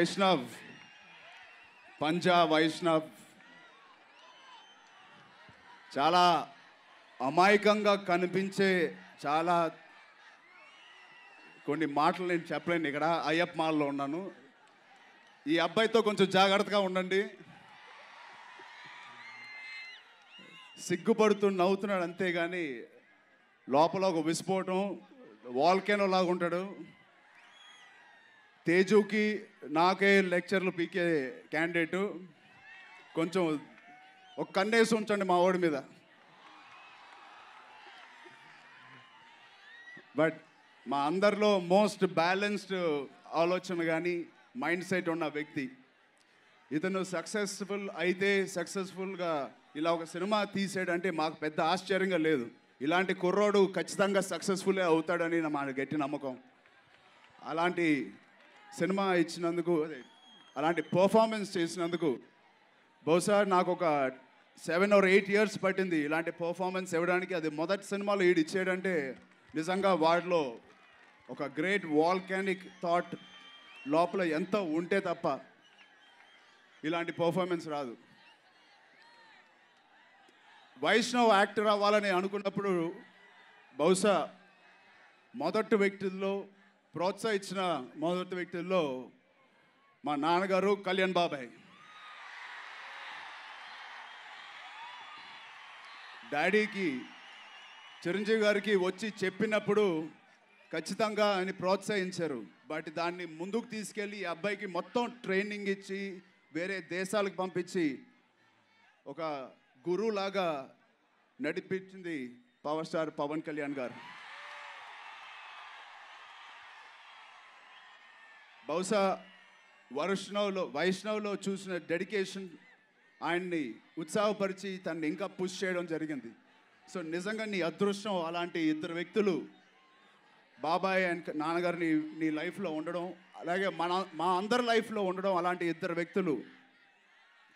వైష్ణవ్ పంజా వైష్ణవ్ చాలా అమాయకంగా కనిపించే చాలా కొన్ని మాటలు నేను చెప్పలేను ఇక్కడ అయ్యప్ప మాల్లో ఉన్నాను ఈ అబ్బాయితో కొంచెం జాగ్రత్తగా ఉండండి సిగ్గుపడుతూ నవ్వుతున్నాడు అంతేగాని లోపల ఒక విసిపోవటం వాల్కేనో లాగా ఉంటాడు తేజుకి నాకే లెక్చర్లు పీకే క్యాండిడేట్ కొంచెం ఒక కన్నేసి ఉంచండి మా ఓడి మీద బట్ మా అందరిలో మోస్ట్ బ్యాలెన్స్డ్ ఆలోచన కానీ మైండ్ సెట్ ఉన్న వ్యక్తి ఇతను సక్సెస్ఫుల్ అయితే సక్సెస్ఫుల్గా ఇలా ఒక సినిమా తీసేటంటే మాకు పెద్ద ఆశ్చర్యంగా లేదు ఇలాంటి కుర్రోడు ఖచ్చితంగా సక్సెస్ఫుల్ అవుతాడని మా గట్టి నమ్మకం అలాంటి సినిమా ఇచ్చినందుకు అలాంటి పర్ఫార్మెన్స్ చేసినందుకు బహుశా నాకు ఒక సెవెన్ ఆర్ ఎయిట్ ఇయర్స్ పట్టింది ఇలాంటి పర్ఫార్మెన్స్ ఇవ్వడానికి అది మొదటి సినిమాలో ఈడు ఇచ్చాడంటే నిజంగా వాడిలో ఒక గ్రేట్ వాల్కానిక్ థాట్ లోపల ఎంత ఉంటే తప్ప ఇలాంటి పర్ఫార్మెన్స్ రాదు వైష్ణవ్ యాక్టర్ అవ్వాలని అనుకున్నప్పుడు బహుశా మొదటి వ్యక్తుల్లో ప్రోత్సహించిన మొదటి వ్యక్తుల్లో మా నాన్నగారు కళ్యాణ్ బాబాయ్ డాడీకి చిరంజీవి గారికి వచ్చి చెప్పినప్పుడు ఖచ్చితంగా ఆయన ప్రోత్సహించారు బట్ దాన్ని ముందుకు తీసుకెళ్ళి ఈ అబ్బాయికి మొత్తం ట్రైనింగ్ ఇచ్చి వేరే దేశాలకు పంపించి ఒక గురువులాగా నడిపించింది పవర్ స్టార్ పవన్ కళ్యాణ్ గారు బహుశా వరుష్ణవ్లో వైష్ణవ్లో చూసిన డెడికేషన్ ఆయన్ని ఉత్సాహపరిచి తనని ఇంకా పుష్ చేయడం జరిగింది సో నిజంగా నీ అదృష్టం అలాంటి ఇద్దరు వ్యక్తులు బాబాయ్ అండ్ నాన్నగారిని నీ నీ లైఫ్లో ఉండడం అలాగే మన మా అందరి లైఫ్లో ఉండడం అలాంటి ఇద్దరు వ్యక్తులు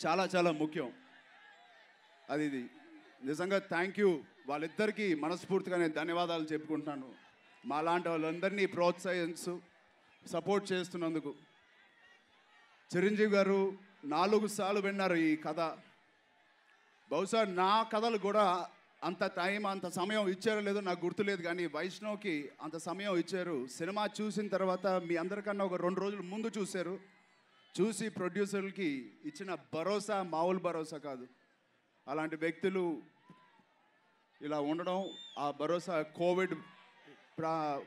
చాలా చాలా ముఖ్యం అది ఇది నిజంగా థ్యాంక్ యూ వాళ్ళిద్దరికీ మనస్ఫూర్తిగా నేను ధన్యవాదాలు చెప్పుకుంటున్నాను మా లాంటి వాళ్ళందరినీ ప్రోత్సహించు సపోర్ట్ చేస్తున్నందుకు చిరంజీవి గారు నాలుగు సార్లు విన్నారు ఈ కథ బహుశా నా కథలు కూడా అంత టైం అంత సమయం ఇచ్చారో లేదో నాకు గుర్తులేదు కానీ వైష్ణవ్కి అంత సమయం ఇచ్చారు సినిమా చూసిన తర్వాత మీ అందరికన్నా ఒక రెండు రోజులు ముందు చూశారు చూసి ప్రొడ్యూసర్లకి ఇచ్చిన భరోసా మామూలు భరోసా కాదు అలాంటి వ్యక్తులు ఇలా ఉండడం ఆ భరోసా కోవిడ్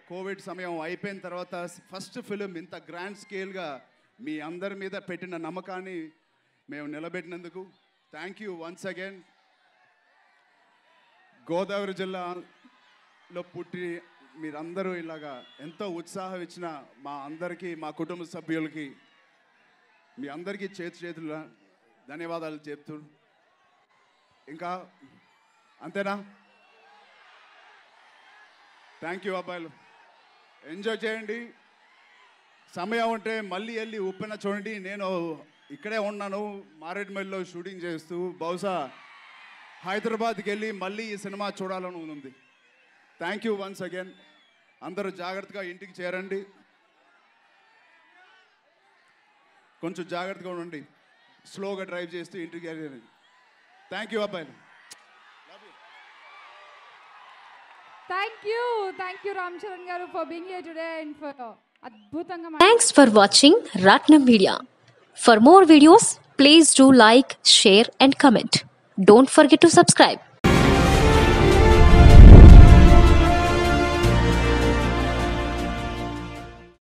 కోవిడ్ సమయం అయిపోయిన తర్వాత ఫస్ట్ ఫిలిం ఇంత గ్రాండ్ స్కేల్గా మీ అందరి మీద పెట్టిన నమ్మకాన్ని మేము నిలబెట్టినందుకు thank you once again Godavari జిల్లాలో పుట్టి మీరందరూ ఇలాగా ఎంతో ఉత్సాహం ఇచ్చిన మా అందరికీ మా కుటుంబ సభ్యులకి మీ అందరికీ చేతి చేతుల ధన్యవాదాలు చెప్తు ఇంకా అంతేనా థ్యాంక్ యూ అబ్బాయిలు ఎంజాయ్ చేయండి సమయం ఉంటే మళ్ళీ వెళ్ళి ఉప్పెన చూడండి నేను ఇక్కడే ఉన్నాను మారేడుమల్లిలో షూటింగ్ చేస్తూ బహుశా హైదరాబాద్కి వెళ్ళి మళ్ళీ ఈ సినిమా చూడాలని ఉంది థ్యాంక్ యూ వన్స్ అగైన్ అందరూ జాగ్రత్తగా ఇంటికి చేరండి కొంచెం జాగ్రత్తగా ఉండండి స్లోగా డ్రైవ్ చేస్తూ ఇంటికి చేరండి థ్యాంక్ యూ అబ్బాయిలు Thank you. Ramcharan Garu, for being here today and for Thanks for watching Ratnam Media. For more videos, please do like, share, and comment. Don't forget to subscribe.